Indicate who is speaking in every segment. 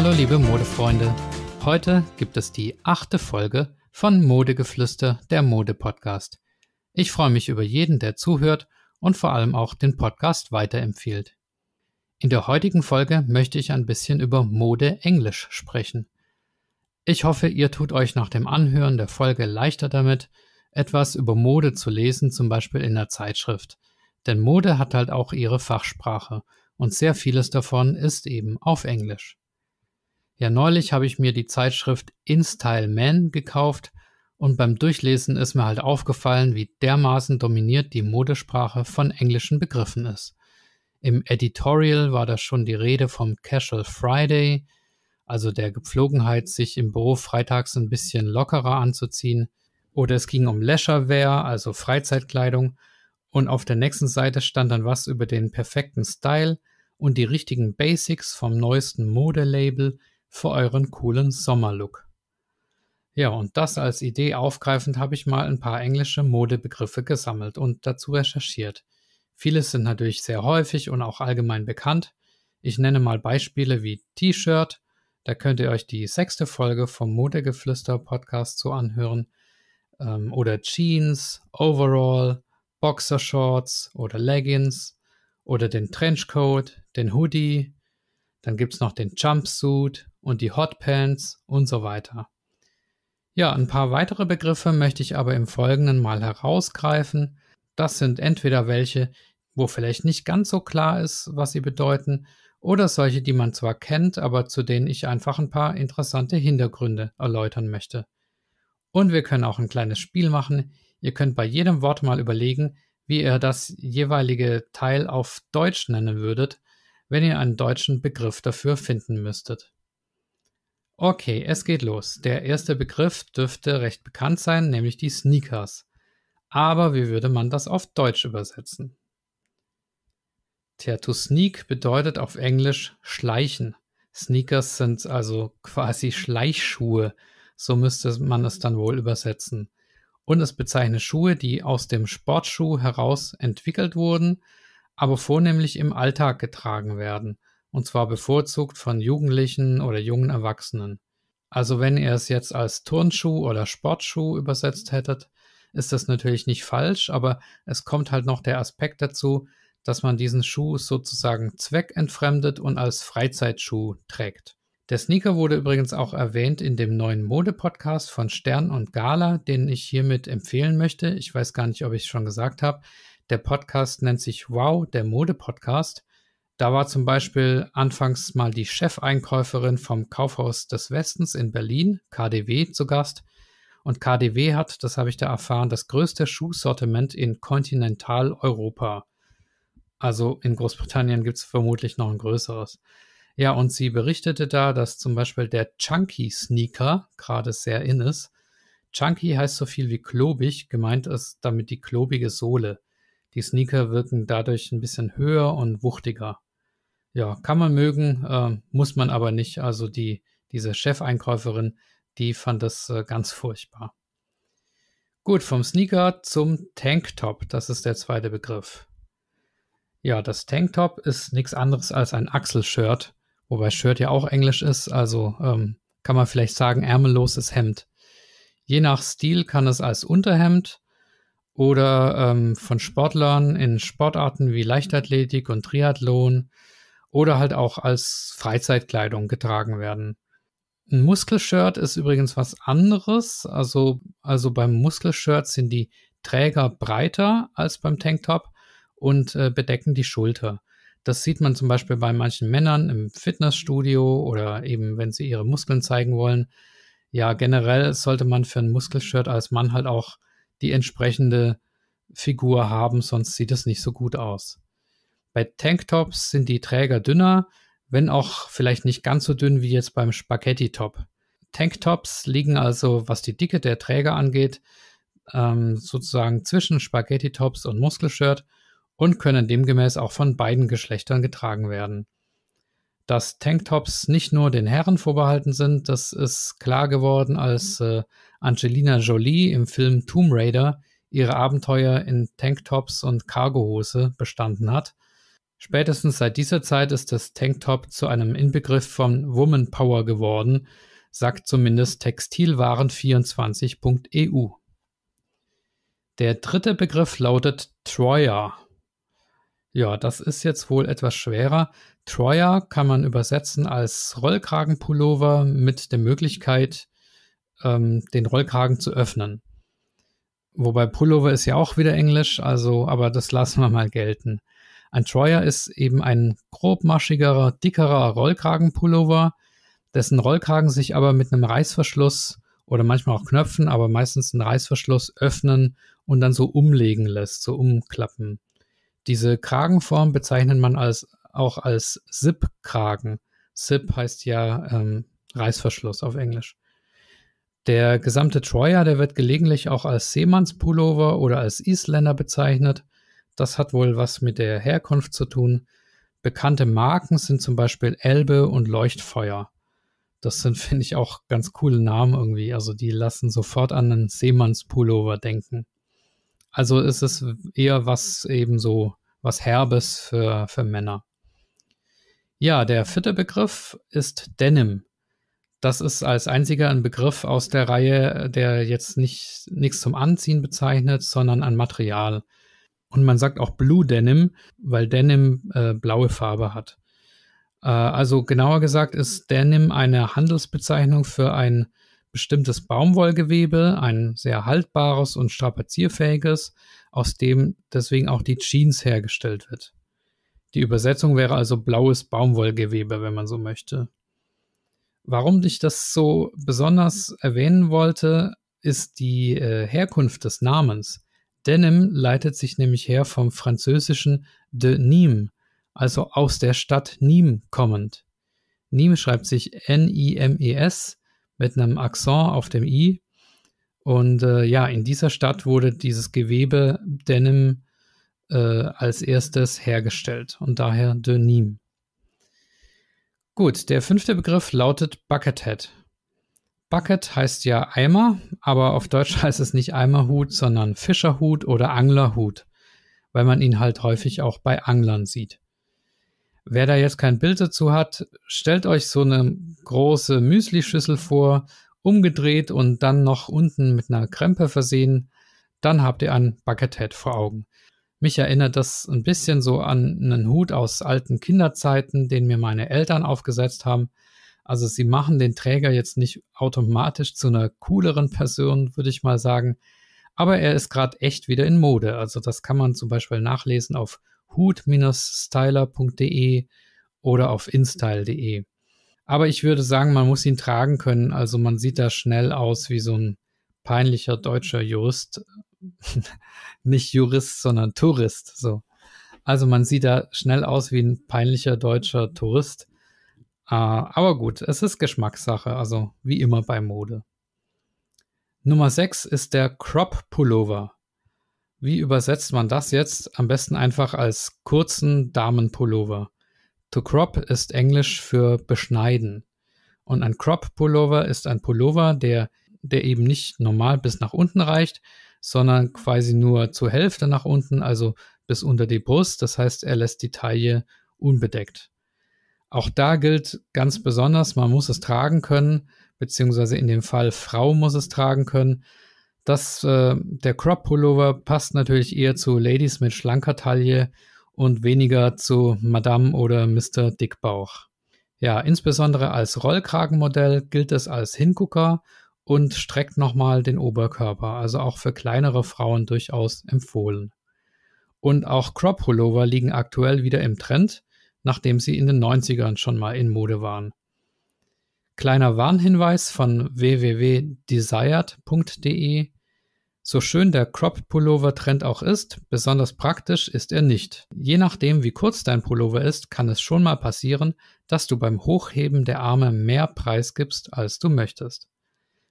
Speaker 1: Hallo liebe Modefreunde, heute gibt es die achte Folge von Modegeflüster, der Mode-Podcast. Ich freue mich über jeden, der zuhört und vor allem auch den Podcast weiterempfiehlt. In der heutigen Folge möchte ich ein bisschen über Mode Englisch sprechen. Ich hoffe, ihr tut euch nach dem Anhören der Folge leichter damit, etwas über Mode zu lesen, zum Beispiel in der Zeitschrift. Denn Mode hat halt auch ihre Fachsprache und sehr vieles davon ist eben auf Englisch. Ja, neulich habe ich mir die Zeitschrift InStyle Man gekauft und beim Durchlesen ist mir halt aufgefallen, wie dermaßen dominiert die Modesprache von englischen Begriffen ist. Im Editorial war da schon die Rede vom Casual Friday, also der Gepflogenheit, sich im Büro freitags ein bisschen lockerer anzuziehen. Oder es ging um Leisurewear, also Freizeitkleidung. Und auf der nächsten Seite stand dann was über den perfekten Style und die richtigen Basics vom neuesten Modelabel, für euren coolen Sommerlook. Ja, und das als Idee aufgreifend habe ich mal ein paar englische Modebegriffe gesammelt und dazu recherchiert. Viele sind natürlich sehr häufig und auch allgemein bekannt. Ich nenne mal Beispiele wie T-Shirt, da könnt ihr euch die sechste Folge vom Modegeflüster Podcast zu so anhören, ähm, oder Jeans, Overall, Boxershorts oder Leggings oder den Trenchcoat, den Hoodie, dann gibt es noch den Jumpsuit und die Hotpants und so weiter. Ja, ein paar weitere Begriffe möchte ich aber im Folgenden mal herausgreifen. Das sind entweder welche, wo vielleicht nicht ganz so klar ist, was sie bedeuten, oder solche, die man zwar kennt, aber zu denen ich einfach ein paar interessante Hintergründe erläutern möchte. Und wir können auch ein kleines Spiel machen. Ihr könnt bei jedem Wort mal überlegen, wie ihr das jeweilige Teil auf Deutsch nennen würdet, wenn ihr einen deutschen Begriff dafür finden müsstet. Okay, es geht los. Der erste Begriff dürfte recht bekannt sein, nämlich die Sneakers. Aber wie würde man das auf Deutsch übersetzen? Tja, to Sneak bedeutet auf Englisch schleichen. Sneakers sind also quasi Schleichschuhe. So müsste man es dann wohl übersetzen. Und es bezeichnet Schuhe, die aus dem Sportschuh heraus entwickelt wurden, aber vornehmlich im Alltag getragen werden und zwar bevorzugt von Jugendlichen oder jungen Erwachsenen. Also wenn ihr es jetzt als Turnschuh oder Sportschuh übersetzt hättet, ist das natürlich nicht falsch, aber es kommt halt noch der Aspekt dazu, dass man diesen Schuh sozusagen zweckentfremdet und als Freizeitschuh trägt. Der Sneaker wurde übrigens auch erwähnt in dem neuen Mode-Podcast von Stern und Gala, den ich hiermit empfehlen möchte. Ich weiß gar nicht, ob ich es schon gesagt habe. Der Podcast nennt sich Wow, der Mode-Podcast. Da war zum Beispiel anfangs mal die Chefeinkäuferin vom Kaufhaus des Westens in Berlin, KDW, zu Gast. Und KDW hat, das habe ich da erfahren, das größte Schuhsortiment in Kontinentaleuropa. Also in Großbritannien gibt es vermutlich noch ein größeres. Ja, und sie berichtete da, dass zum Beispiel der Chunky Sneaker gerade sehr in ist. Chunky heißt so viel wie klobig, gemeint ist damit die klobige Sohle. Die Sneaker wirken dadurch ein bisschen höher und wuchtiger ja, kann man mögen, äh, muss man aber nicht. Also die, diese Chefeinkäuferin, die fand das äh, ganz furchtbar. Gut, vom Sneaker zum Tanktop, das ist der zweite Begriff. Ja, das Tanktop ist nichts anderes als ein Achselshirt, wobei Shirt ja auch Englisch ist, also ähm, kann man vielleicht sagen, ärmelloses Hemd. Je nach Stil kann es als Unterhemd oder ähm, von Sportlern in Sportarten wie Leichtathletik und Triathlon oder halt auch als Freizeitkleidung getragen werden. Ein Muskelshirt ist übrigens was anderes. Also, also beim Muskelshirt sind die Träger breiter als beim Tanktop und äh, bedecken die Schulter. Das sieht man zum Beispiel bei manchen Männern im Fitnessstudio oder eben, wenn sie ihre Muskeln zeigen wollen. Ja, generell sollte man für ein Muskelshirt als Mann halt auch die entsprechende Figur haben, sonst sieht es nicht so gut aus. Bei Tanktops sind die Träger dünner, wenn auch vielleicht nicht ganz so dünn wie jetzt beim Spaghetti-Top. Tanktops liegen also, was die Dicke der Träger angeht, ähm, sozusagen zwischen Spaghetti-Tops und Muskelshirt und können demgemäß auch von beiden Geschlechtern getragen werden. Dass Tanktops nicht nur den Herren vorbehalten sind, das ist klar geworden, als mhm. äh, Angelina Jolie im Film Tomb Raider ihre Abenteuer in Tanktops und Cargohose bestanden hat – Spätestens seit dieser Zeit ist das Tanktop zu einem Inbegriff von Woman Power geworden, sagt zumindest Textilwaren24.eu. E der dritte Begriff lautet Troyer. Ja, das ist jetzt wohl etwas schwerer. Troyer kann man übersetzen als Rollkragenpullover mit der Möglichkeit, ähm, den Rollkragen zu öffnen. Wobei Pullover ist ja auch wieder Englisch, also, aber das lassen wir mal gelten. Ein Troyer ist eben ein grobmaschigerer, dickerer Rollkragenpullover, dessen Rollkragen sich aber mit einem Reißverschluss oder manchmal auch Knöpfen, aber meistens einen Reißverschluss öffnen und dann so umlegen lässt, so umklappen. Diese Kragenform bezeichnet man als, auch als Zip-Kragen. Zip heißt ja ähm, Reißverschluss auf Englisch. Der gesamte Troyer, der wird gelegentlich auch als Seemannspullover oder als Isländer bezeichnet. Das hat wohl was mit der Herkunft zu tun. Bekannte Marken sind zum Beispiel Elbe und Leuchtfeuer. Das sind, finde ich, auch ganz coole Namen irgendwie. Also die lassen sofort an einen Seemannspullover denken. Also ist es eher was eben so, was Herbes für, für Männer. Ja, der vierte Begriff ist Denim. Das ist als einziger ein Begriff aus der Reihe, der jetzt nicht nichts zum Anziehen bezeichnet, sondern ein Material. Und man sagt auch Blue Denim, weil Denim äh, blaue Farbe hat. Äh, also genauer gesagt ist Denim eine Handelsbezeichnung für ein bestimmtes Baumwollgewebe, ein sehr haltbares und strapazierfähiges, aus dem deswegen auch die Jeans hergestellt wird. Die Übersetzung wäre also blaues Baumwollgewebe, wenn man so möchte. Warum ich das so besonders erwähnen wollte, ist die äh, Herkunft des Namens. Denim leitet sich nämlich her vom französischen de Nîmes, also aus der Stadt Nîmes kommend. Nîmes schreibt sich N-I-M-E-S mit einem Akzent auf dem I. Und äh, ja, in dieser Stadt wurde dieses Gewebe Denim äh, als erstes hergestellt und daher de Nîmes. Gut, der fünfte Begriff lautet Buckethead. Bucket heißt ja Eimer, aber auf Deutsch heißt es nicht Eimerhut, sondern Fischerhut oder Anglerhut, weil man ihn halt häufig auch bei Anglern sieht. Wer da jetzt kein Bild dazu hat, stellt euch so eine große Müslischüssel vor, umgedreht und dann noch unten mit einer Krempe versehen, dann habt ihr ein Buckethead vor Augen. Mich erinnert das ein bisschen so an einen Hut aus alten Kinderzeiten, den mir meine Eltern aufgesetzt haben, also sie machen den Träger jetzt nicht automatisch zu einer cooleren Person, würde ich mal sagen. Aber er ist gerade echt wieder in Mode. Also das kann man zum Beispiel nachlesen auf hut-styler.de oder auf instyle.de. Aber ich würde sagen, man muss ihn tragen können. Also man sieht da schnell aus wie so ein peinlicher deutscher Jurist. Nicht Jurist, sondern Tourist. So. Also man sieht da schnell aus wie ein peinlicher deutscher Tourist. Äh, aber gut, es ist Geschmackssache, also wie immer bei Mode. Nummer 6 ist der Crop Pullover. Wie übersetzt man das jetzt? Am besten einfach als kurzen Damenpullover. To crop ist Englisch für beschneiden. Und ein Crop Pullover ist ein Pullover, der, der eben nicht normal bis nach unten reicht, sondern quasi nur zur Hälfte nach unten, also bis unter die Brust. Das heißt, er lässt die Taille unbedeckt. Auch da gilt ganz mhm. besonders, man muss es tragen können, beziehungsweise in dem Fall Frau muss es tragen können. Das, äh, der Crop Pullover passt natürlich eher zu Ladies mit schlanker Taille und weniger zu Madame oder Mr. Dickbauch. Ja, insbesondere als Rollkragenmodell gilt es als Hingucker und streckt nochmal den Oberkörper, also auch für kleinere Frauen durchaus empfohlen. Und auch Crop Pullover liegen aktuell wieder im Trend nachdem sie in den 90ern schon mal in Mode waren. Kleiner Warnhinweis von www.desired.de so schön der Crop-Pullover-Trend auch ist, besonders praktisch ist er nicht. Je nachdem, wie kurz dein Pullover ist, kann es schon mal passieren, dass du beim Hochheben der Arme mehr Preis gibst, als du möchtest.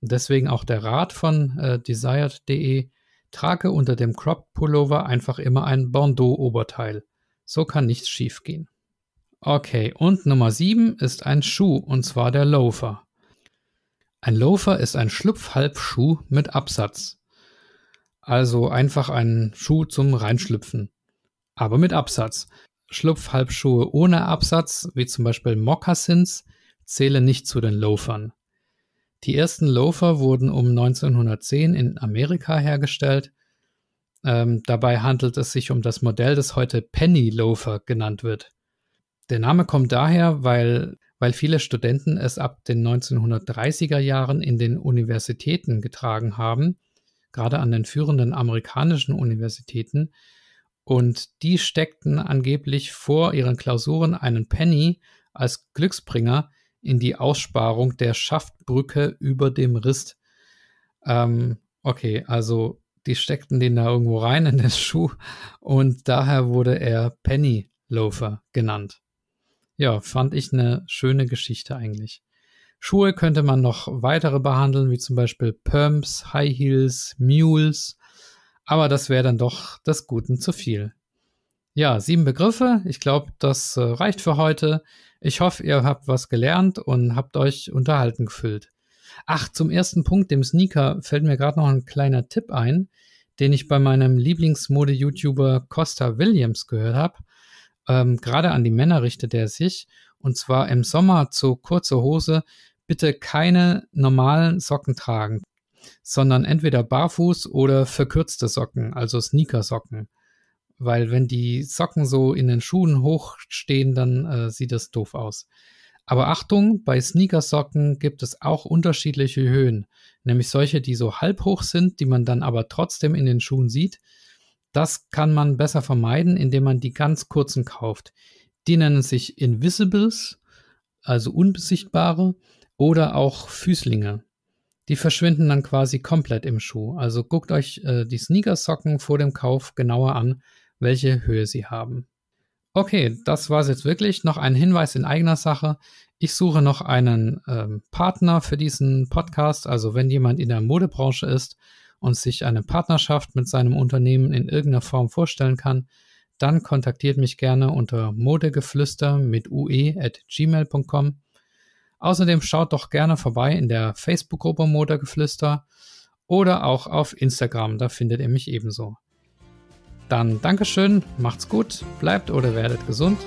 Speaker 1: Deswegen auch der Rat von äh, desired.de, trage unter dem Crop-Pullover einfach immer ein bordeaux oberteil So kann nichts schiefgehen. Okay, und Nummer 7 ist ein Schuh, und zwar der Loafer. Ein Loafer ist ein Schlupfhalbschuh mit Absatz. Also einfach ein Schuh zum Reinschlüpfen. Aber mit Absatz. Schlupfhalbschuhe ohne Absatz, wie zum Beispiel Moccasins, zählen nicht zu den Loafern. Die ersten Loafer wurden um 1910 in Amerika hergestellt. Ähm, dabei handelt es sich um das Modell, das heute Penny Loafer genannt wird. Der Name kommt daher, weil, weil viele Studenten es ab den 1930er Jahren in den Universitäten getragen haben, gerade an den führenden amerikanischen Universitäten, und die steckten angeblich vor ihren Klausuren einen Penny als Glücksbringer in die Aussparung der Schaftbrücke über dem Rist. Ähm, okay, also die steckten den da irgendwo rein in den Schuh und daher wurde er Penny Loafer genannt. Ja, fand ich eine schöne Geschichte eigentlich. Schuhe könnte man noch weitere behandeln, wie zum Beispiel Pumps, High Heels, Mules, aber das wäre dann doch das Guten zu viel. Ja, sieben Begriffe. Ich glaube, das äh, reicht für heute. Ich hoffe, ihr habt was gelernt und habt euch unterhalten gefühlt. Ach, zum ersten Punkt, dem Sneaker, fällt mir gerade noch ein kleiner Tipp ein, den ich bei meinem Lieblingsmode-YouTuber Costa Williams gehört habe ähm, gerade an die Männer richtet er sich. Und zwar im Sommer zu kurzer Hose bitte keine normalen Socken tragen, sondern entweder barfuß oder verkürzte Socken, also Sneakersocken. Weil wenn die Socken so in den Schuhen hochstehen, dann äh, sieht das doof aus. Aber Achtung, bei Sneakersocken gibt es auch unterschiedliche Höhen, nämlich solche, die so halb hoch sind, die man dann aber trotzdem in den Schuhen sieht, das kann man besser vermeiden, indem man die ganz kurzen kauft. Die nennen sich Invisibles, also Unbesichtbare, oder auch Füßlinge. Die verschwinden dann quasi komplett im Schuh. Also guckt euch äh, die Sneakersocken vor dem Kauf genauer an, welche Höhe sie haben. Okay, das war es jetzt wirklich. Noch ein Hinweis in eigener Sache. Ich suche noch einen ähm, Partner für diesen Podcast. Also wenn jemand in der Modebranche ist, und sich eine Partnerschaft mit seinem Unternehmen in irgendeiner Form vorstellen kann, dann kontaktiert mich gerne unter modegeflüster mit ue at gmail.com. Außerdem schaut doch gerne vorbei in der Facebook-Gruppe Modegeflüster oder auch auf Instagram, da findet ihr mich ebenso. Dann Dankeschön, macht's gut, bleibt oder werdet gesund